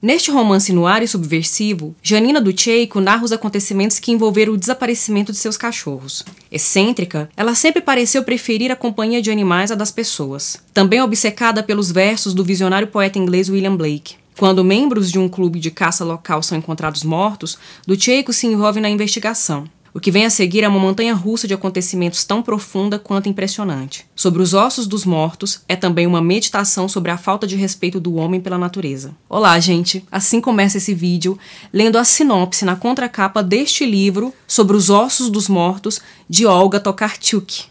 Neste romance noir e subversivo, Janina Ducheico narra os acontecimentos que envolveram o desaparecimento de seus cachorros. Excêntrica, ela sempre pareceu preferir a companhia de animais à das pessoas. Também obcecada pelos versos do visionário poeta inglês William Blake. Quando membros de um clube de caça local são encontrados mortos, Ducheico se envolve na investigação. O que vem a seguir é uma montanha russa de acontecimentos tão profunda quanto impressionante. Sobre os ossos dos mortos é também uma meditação sobre a falta de respeito do homem pela natureza. Olá, gente! Assim começa esse vídeo, lendo a sinopse na contracapa deste livro sobre os ossos dos mortos de Olga Tokarczuk.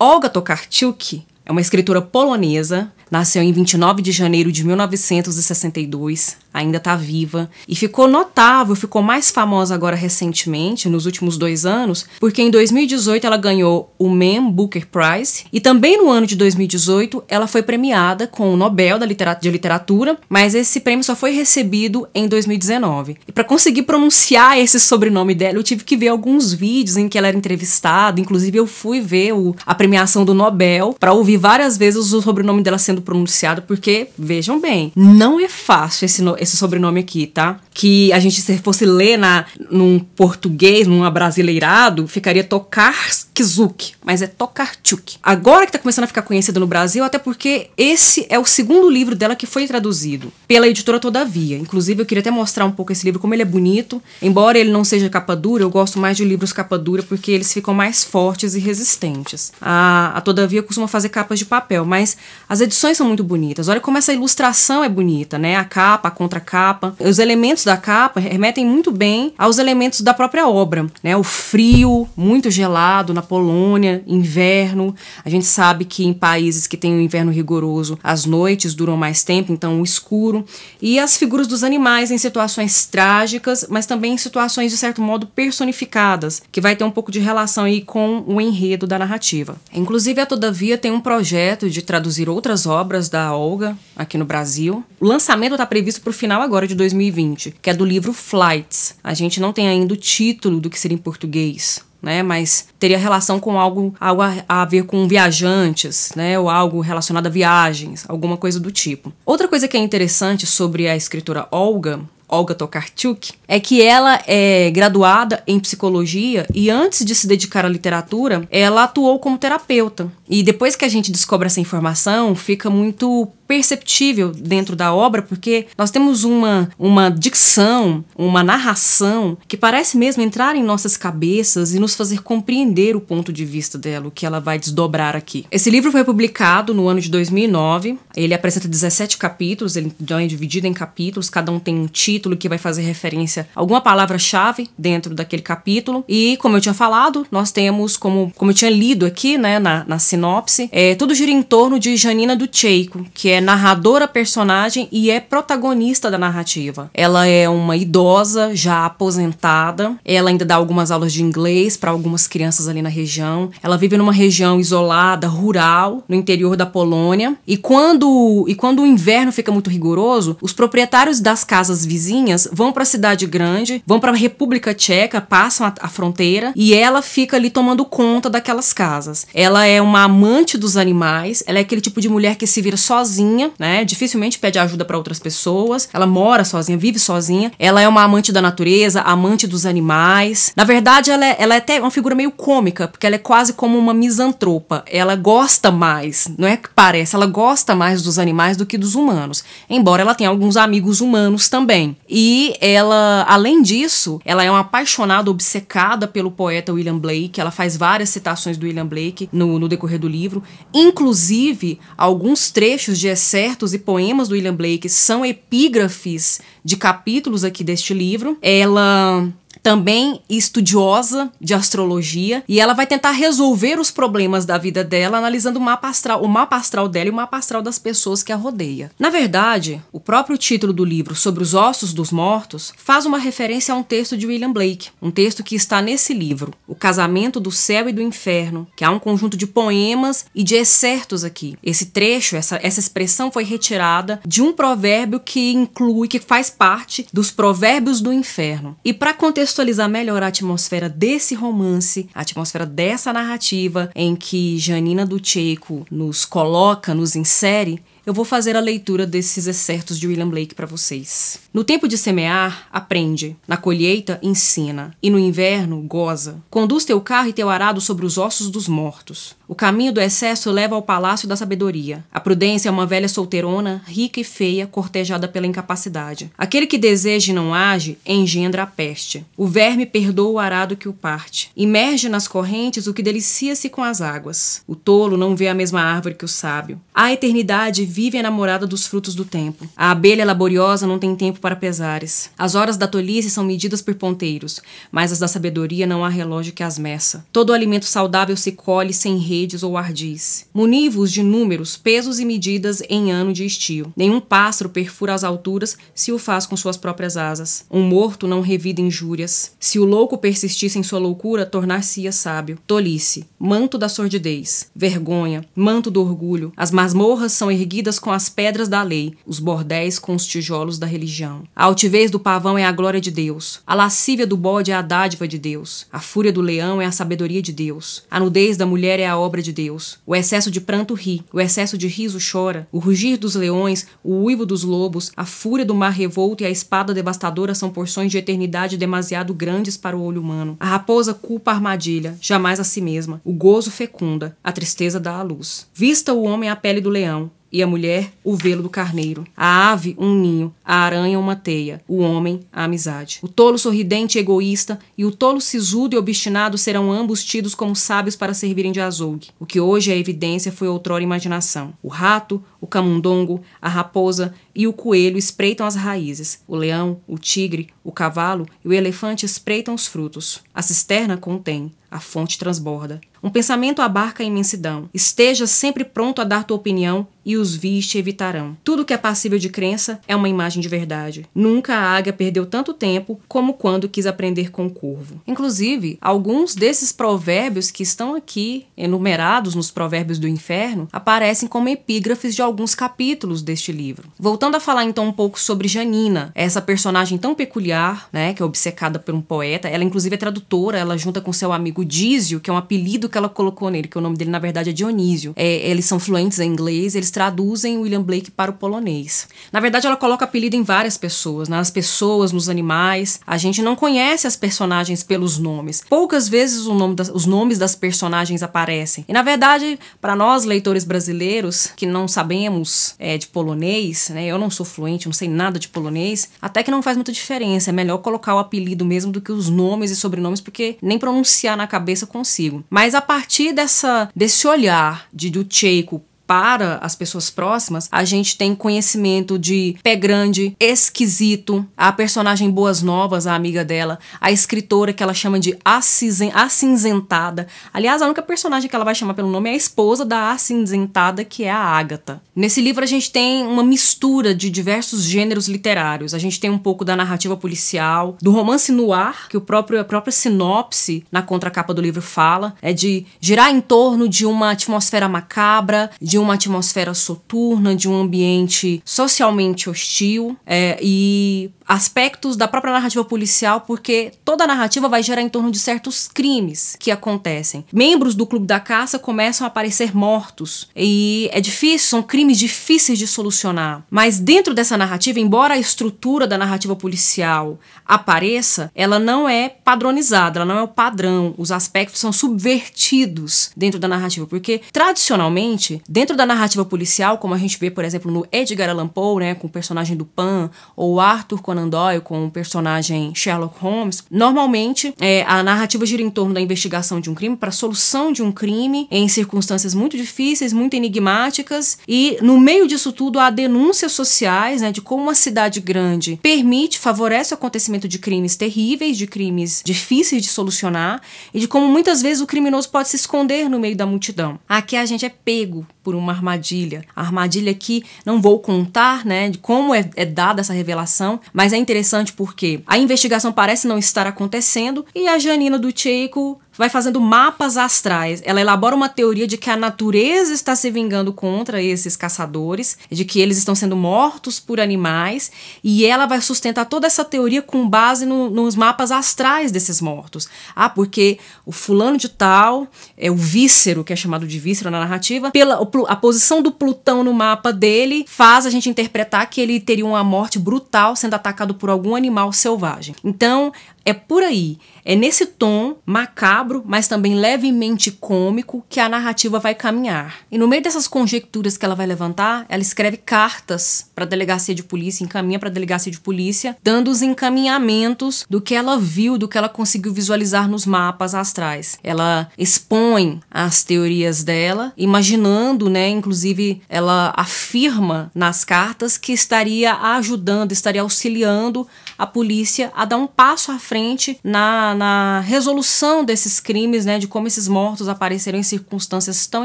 Olga Tokarczuk é uma escritora polonesa, nasceu em 29 de janeiro de 1962 ainda está viva e ficou notável, ficou mais famosa agora recentemente, nos últimos dois anos, porque em 2018 ela ganhou o Man Booker Prize e também no ano de 2018 ela foi premiada com o Nobel da de Literatura, mas esse prêmio só foi recebido em 2019. E para conseguir pronunciar esse sobrenome dela, eu tive que ver alguns vídeos em que ela era entrevistada, inclusive eu fui ver o, a premiação do Nobel para ouvir várias vezes o sobrenome dela sendo pronunciado, porque vejam bem, não é fácil esse, esse esse sobrenome aqui, tá? Que a gente, se fosse ler na, num português, num abrasileirado, ficaria Tocars Tokarczuk, mas é Tokarczuk. Agora que está começando a ficar conhecida no Brasil, até porque esse é o segundo livro dela que foi traduzido pela editora Todavia. Inclusive, eu queria até mostrar um pouco esse livro, como ele é bonito. Embora ele não seja capa dura, eu gosto mais de livros capa dura porque eles ficam mais fortes e resistentes. A, a Todavia costuma fazer capas de papel, mas as edições são muito bonitas. Olha como essa ilustração é bonita, né? A capa, a contracapa. Os elementos da capa remetem muito bem aos elementos da própria obra, né? O frio, muito gelado na Polônia, inverno. A gente sabe que em países que têm o um inverno rigoroso, as noites duram mais tempo, então o escuro. E as figuras dos animais em situações trágicas, mas também em situações, de certo modo, personificadas, que vai ter um pouco de relação aí com o enredo da narrativa. Inclusive, a Todavia tem um projeto de traduzir outras obras da Olga aqui no Brasil. O lançamento está previsto para o final agora de 2020, que é do livro Flights. A gente não tem ainda o título do que seria em português, né? Mas teria relação com algo, algo a, a, ver com viajantes, né? Ou algo relacionado a viagens, alguma coisa do tipo. Outra coisa que é interessante sobre a escritora Olga. Olga Tokarczuk, é que ela é graduada em psicologia e antes de se dedicar à literatura, ela atuou como terapeuta. E depois que a gente descobre essa informação, fica muito perceptível dentro da obra, porque nós temos uma, uma dicção, uma narração que parece mesmo entrar em nossas cabeças e nos fazer compreender o ponto de vista dela, o que ela vai desdobrar aqui. Esse livro foi publicado no ano de 2009, ele apresenta 17 capítulos, ele é dividido em capítulos, cada um tem um título que vai fazer referência a alguma palavra-chave dentro daquele capítulo, e como eu tinha falado, nós temos, como, como eu tinha lido aqui, né, na, na sinopse, é, tudo gira em torno de Janina do Cheico, que é é narradora personagem e é protagonista da narrativa. Ela é uma idosa já aposentada, ela ainda dá algumas aulas de inglês para algumas crianças ali na região. Ela vive numa região isolada, rural, no interior da Polônia, e quando e quando o inverno fica muito rigoroso, os proprietários das casas vizinhas vão para a cidade grande, vão para a República Tcheca, passam a, a fronteira e ela fica ali tomando conta daquelas casas. Ela é uma amante dos animais, ela é aquele tipo de mulher que se vira sozinha sozinha, né? Dificilmente pede ajuda para outras pessoas. Ela mora sozinha, vive sozinha. Ela é uma amante da natureza, amante dos animais. Na verdade, ela é, ela é até uma figura meio cômica, porque ela é quase como uma misantropa. Ela gosta mais, não é que parece, ela gosta mais dos animais do que dos humanos. Embora ela tenha alguns amigos humanos também. E ela, além disso, ela é uma apaixonada, obcecada pelo poeta William Blake. Ela faz várias citações do William Blake no, no decorrer do livro, inclusive alguns trechos de Excertos e poemas do William Blake são epígrafes de capítulos aqui deste livro. Ela também estudiosa de astrologia, e ela vai tentar resolver os problemas da vida dela analisando o mapa astral, o mapa astral dela e o mapa astral das pessoas que a rodeia. Na verdade, o próprio título do livro sobre os ossos dos mortos faz uma referência a um texto de William Blake, um texto que está nesse livro, O Casamento do Céu e do Inferno, que há um conjunto de poemas e de excertos aqui. Esse trecho, essa, essa expressão foi retirada de um provérbio que inclui, que faz parte dos provérbios do inferno. E para contextualizar contextualizar melhor a atmosfera desse romance, a atmosfera dessa narrativa em que Janina Ducheco nos coloca, nos insere, eu vou fazer a leitura desses excertos de William Blake para vocês. No tempo de semear, aprende. Na colheita, ensina. E no inverno, goza. Conduz teu carro e teu arado sobre os ossos dos mortos. O caminho do excesso leva ao palácio da sabedoria. A prudência é uma velha solteirona, rica e feia, cortejada pela incapacidade. Aquele que deseja e não age, engendra a peste. O verme perdoa o arado que o parte. Imerge nas correntes o que delicia-se com as águas. O tolo não vê a mesma árvore que o sábio. A eternidade vive a namorada dos frutos do tempo. A abelha laboriosa não tem tempo para pesares. As horas da tolice são medidas por ponteiros, mas as da sabedoria não há relógio que as meça. Todo alimento saudável se colhe sem redes ou ardis. Munivos de números, pesos e medidas em ano de estio. Nenhum pássaro perfura as alturas se o faz com suas próprias asas. Um morto não revida injúrias. Se o louco persistisse em sua loucura, tornar-se-ia sábio. Tolice, manto da sordidez, vergonha, manto do orgulho. As masmorras são erguidas construídas com as pedras da lei, os bordéis com os tijolos da religião. A altivez do pavão é a glória de Deus, a lascívia do bode é a dádiva de Deus, a fúria do leão é a sabedoria de Deus, a nudez da mulher é a obra de Deus, o excesso de pranto ri, o excesso de riso chora, o rugir dos leões, o uivo dos lobos, a fúria do mar revolto e a espada devastadora são porções de eternidade demasiado grandes para o olho humano. A raposa culpa a armadilha, jamais a si mesma. O gozo fecunda, a tristeza dá à luz. Vista o homem a pele do leão, e a mulher o velo do carneiro, a ave um ninho, a aranha uma teia, o homem a amizade. O tolo sorridente e egoísta e o tolo sisudo e obstinado serão ambos tidos como sábios para servirem de azougue. O que hoje é evidência foi outrora imaginação. O rato, o camundongo, a raposa e o coelho espreitam as raízes. O leão, o tigre, o cavalo e o elefante espreitam os frutos. A cisterna contém, a fonte transborda. Um pensamento abarca a imensidão. Esteja sempre pronto a dar tua opinião e os vis te evitarão. Tudo que é passível de crença é uma imagem de verdade. Nunca a águia perdeu tanto tempo como quando quis aprender com o corvo. Inclusive, alguns desses provérbios que estão aqui enumerados nos Provérbios do Inferno aparecem como epígrafes de alguns capítulos deste livro. Voltando a falar então um pouco sobre Janina, essa personagem tão peculiar, né, que é obcecada por um poeta. Ela inclusive é tradutora, ela junta com seu amigo Dísio, que é um apelido que que ela colocou nele, que o nome dele na verdade é Dionísio. É, eles são fluentes em inglês, eles traduzem William Blake para o polonês. Na verdade, ela coloca apelido em várias pessoas, nas né? pessoas, nos animais. A gente não conhece as personagens pelos nomes. Poucas vezes nome das, os nomes das personagens aparecem. E na verdade, para nós leitores brasileiros que não sabemos é, de polonês, né? Eu não sou fluente, não sei nada de polonês. Até que não faz muita diferença. É melhor colocar o apelido mesmo do que os nomes e sobrenomes, porque nem pronunciar na cabeça consigo. Mas a partir dessa, desse olhar de Dutcheiko para as pessoas próximas, a gente tem conhecimento de Pé Grande, Esquisito, a personagem Boas Novas, a amiga dela, a escritora que ela chama de acinzen, Acinzentada. Aliás, a única personagem que ela vai chamar pelo nome é a esposa da Acinzentada, que é a Ágata. Nesse livro a gente tem uma mistura de diversos gêneros literários. A gente tem um pouco da narrativa policial, do romance noir, que o próprio, a própria sinopse na contracapa do livro fala, é de girar em torno de uma atmosfera macabra, de de uma atmosfera soturna, de um ambiente socialmente hostil é, e aspectos da própria narrativa policial, porque toda a narrativa vai gerar em torno de certos crimes que acontecem. Membros do Clube da Caça começam a aparecer mortos e é difícil, são crimes difíceis de solucionar. Mas dentro dessa narrativa, embora a estrutura da narrativa policial apareça, ela não é padronizada, ela não é o padrão. Os aspectos são subvertidos dentro da narrativa, porque tradicionalmente, dentro Dentro da narrativa policial, como a gente vê, por exemplo, no Edgar Allan Poe, né, com o personagem do Pan, ou Arthur Conan Doyle com o personagem Sherlock Holmes, normalmente é, a narrativa gira em torno da investigação de um crime para a solução de um crime em circunstâncias muito difíceis, muito enigmáticas, e no meio disso tudo há denúncias sociais né, de como uma cidade grande permite, favorece o acontecimento de crimes terríveis, de crimes difíceis de solucionar, e de como muitas vezes o criminoso pode se esconder no meio da multidão. Aqui a gente é pego por uma armadilha. A armadilha que não vou contar, né, de como é, é dada essa revelação, mas é interessante porque a investigação parece não estar acontecendo e a Janina do Checo vai fazendo mapas astrais. Ela elabora uma teoria de que a natureza está se vingando contra esses caçadores, de que eles estão sendo mortos por animais, e ela vai sustentar toda essa teoria com base no, nos mapas astrais desses mortos. Ah, porque o fulano de tal é o víscero, que é chamado de víscero na narrativa, pela a posição do Plutão no mapa dele faz a gente interpretar que ele teria uma morte brutal sendo atacado por algum animal selvagem. Então, é por aí, é nesse tom macabro, mas também levemente cômico, que a narrativa vai caminhar. E no meio dessas conjecturas que ela vai levantar, ela escreve cartas para a delegacia de polícia, encaminha para a delegacia de polícia, dando os encaminhamentos do que ela viu, do que ela conseguiu visualizar nos mapas astrais. Ela expõe as teorias dela, imaginando, né, inclusive ela afirma nas cartas que estaria ajudando, estaria auxiliando a polícia a dar um passo à frente frente na, na resolução desses crimes, né, de como esses mortos apareceram em circunstâncias tão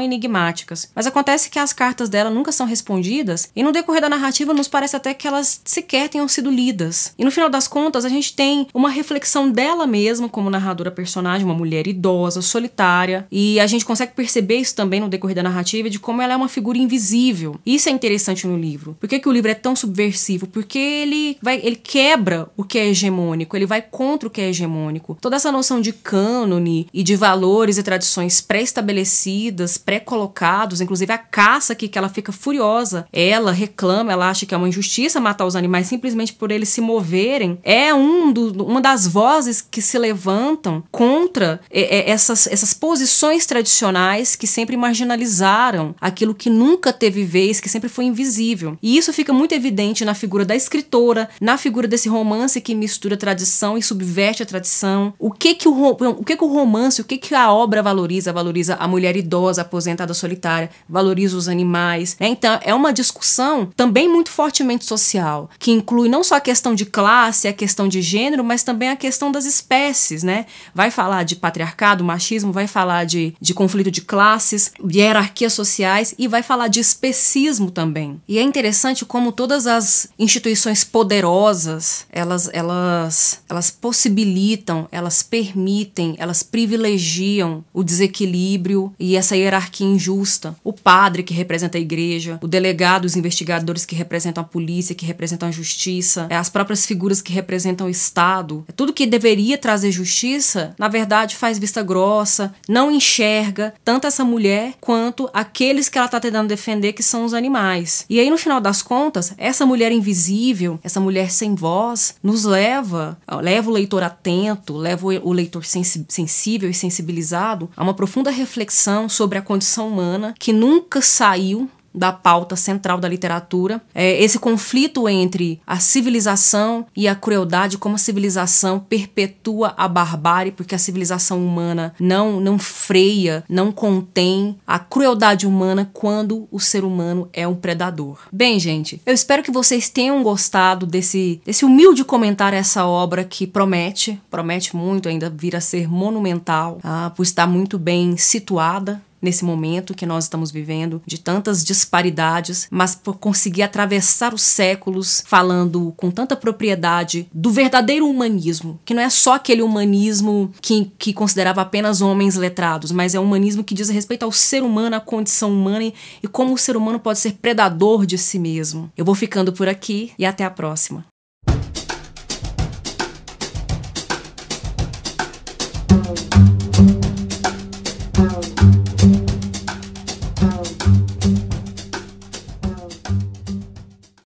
enigmáticas. Mas acontece que as cartas dela nunca são respondidas e no decorrer da narrativa nos parece até que elas sequer tenham sido lidas. E no final das contas a gente tem uma reflexão dela mesma como narradora personagem, uma mulher idosa, solitária, e a gente consegue perceber isso também no decorrer da narrativa de como ela é uma figura invisível. Isso é interessante no livro. Por que, que o livro é tão subversivo? Porque ele vai, ele quebra o que é hegemônico, ele vai contra que é hegemônico. Toda essa noção de cânone e de valores e tradições pré-estabelecidas, pré-colocados, inclusive a caça aqui, que ela fica furiosa, ela reclama, ela acha que é uma injustiça matar os animais simplesmente por eles se moverem, é um do, uma das vozes que se levantam contra é, é, essas, essas posições tradicionais que sempre marginalizaram aquilo que nunca teve vez, que sempre foi invisível. E isso fica muito evidente na figura da escritora, na figura desse romance que mistura tradição e subversão investe a tradição, o que que o, o, que que o romance, o que que a obra valoriza? Valoriza a mulher idosa, aposentada solitária, valoriza os animais. Né? Então, é uma discussão também muito fortemente social, que inclui não só a questão de classe, a questão de gênero, mas também a questão das espécies, né? Vai falar de patriarcado, machismo, vai falar de, de conflito de classes, de hierarquias sociais e vai falar de especismo também. E é interessante como todas as instituições poderosas, elas, elas, elas possibilitam, elas permitem, elas privilegiam o desequilíbrio e essa hierarquia injusta. O padre que representa a igreja, o delegado, os investigadores que representam a polícia, que representam a justiça, é, as próprias figuras que representam o Estado. É tudo que deveria trazer justiça, na verdade, faz vista grossa, não enxerga tanto essa mulher quanto aqueles que ela está tentando defender, que são os animais. E aí, no final das contas, essa mulher invisível, essa mulher sem voz, nos leva, leva o leitor leitor atento, leva o leitor sensível e sensibilizado a uma profunda reflexão sobre a condição humana que nunca saiu da pauta central da literatura. É esse conflito entre a civilização e a crueldade, como a civilização perpetua a barbárie, porque a civilização humana não, não freia, não contém a crueldade humana quando o ser humano é um predador. Bem, gente, eu espero que vocês tenham gostado desse, desse humilde comentário a essa obra que promete, promete muito, ainda vir a ser monumental, ah, por estar muito bem situada nesse momento que nós estamos vivendo, de tantas disparidades, mas por conseguir atravessar os séculos falando com tanta propriedade do verdadeiro humanismo, que não é só aquele humanismo que, que considerava apenas homens letrados, mas é um humanismo que diz respeito ao ser humano, à condição humana e, e como o ser humano pode ser predador de si mesmo. Eu vou ficando por aqui e até a próxima.